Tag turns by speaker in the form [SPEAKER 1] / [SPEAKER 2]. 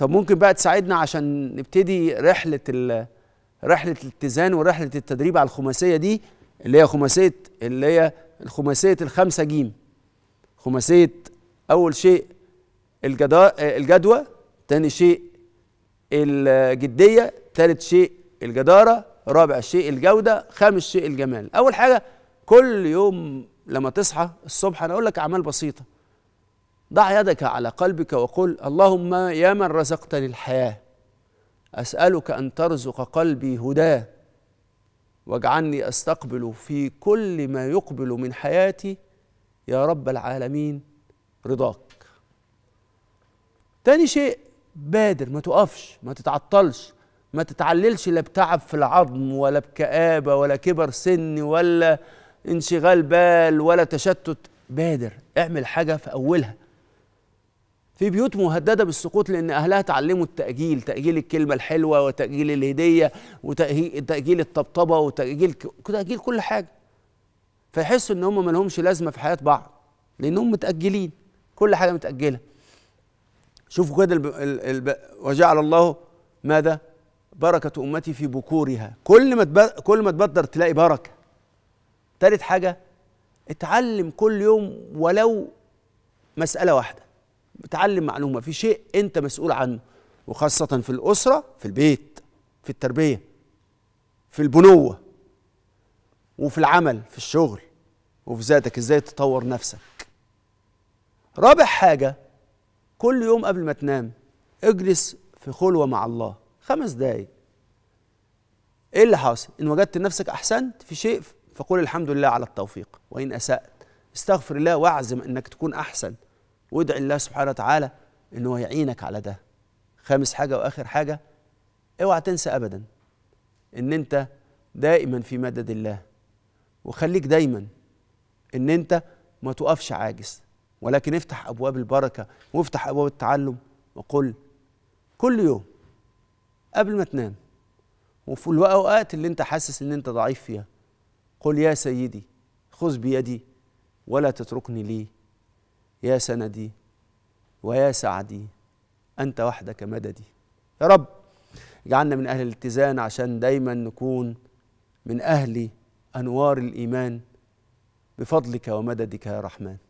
[SPEAKER 1] طب ممكن بقى تساعدنا عشان نبتدي رحله رحله الاتزان ورحله التدريب على الخماسيه دي اللي هي خماسيه اللي هي الخماسيه الخمسه جيم خماسيه اول شيء الجدوى ثاني شيء الجديه ثالث شيء الجداره رابع شيء الجوده خامس شيء الجمال اول حاجه كل يوم لما تصحى الصبح انا اقول لك اعمال بسيطه ضع يدك على قلبك وقل اللهم يا من رزقتني الحياه اسالك ان ترزق قلبي هداه واجعلني استقبل في كل ما يقبل من حياتي يا رب العالمين رضاك تاني شيء بادر ما تقفش ما تتعطلش ما تتعللش لا بتعب في العظم ولا بكآبة ولا كبر سن ولا انشغال بال ولا تشتت بادر اعمل حاجة في أولها في بيوت مهدده بالسقوط لان اهلها تعلموا التاجيل تاجيل الكلمه الحلوه وتاجيل الهديه وتاجيل الطبطبه وتاجيل تاجيل كل حاجه فيحسوا ان هم ما لهمش لازمه في حياه بعض لانهم متاجلين كل حاجه متاجله شوفوا كده الب... الب... وجعل الله ماذا بركه امتي في بكورها كل ما تب... كل ما تبدر تلاقي بركه ثالث حاجه اتعلم كل يوم ولو مساله واحده بتعلم معلومه في شيء انت مسؤول عنه وخاصه في الاسره في البيت في التربيه في البنوه وفي العمل في الشغل وفي ذاتك ازاي تطور نفسك رابع حاجه كل يوم قبل ما تنام اجلس في خلوه مع الله خمس دقايق ايه اللي حاصل ان وجدت نفسك احسنت في شيء فقل الحمد لله على التوفيق وان اسات استغفر الله واعزم انك تكون احسن وادعي الله سبحانه وتعالى ان هو يعينك على ده خامس حاجه واخر حاجه اوعى تنسى ابدا ان انت دائما في مدد الله وخليك دايما ان انت ما تقفش عاجز ولكن افتح ابواب البركه وافتح ابواب التعلم وقل كل يوم قبل ما تنام وفي الاوقات اللي انت حاسس ان انت ضعيف فيها قل يا سيدي خذ بيدي ولا تتركني لي يا سندي ويا سعدي أنت وحدك مددي يا رب اجعلنا من أهل الاتزان عشان دايما نكون من أهل أنوار الإيمان بفضلك ومددك يا رحمن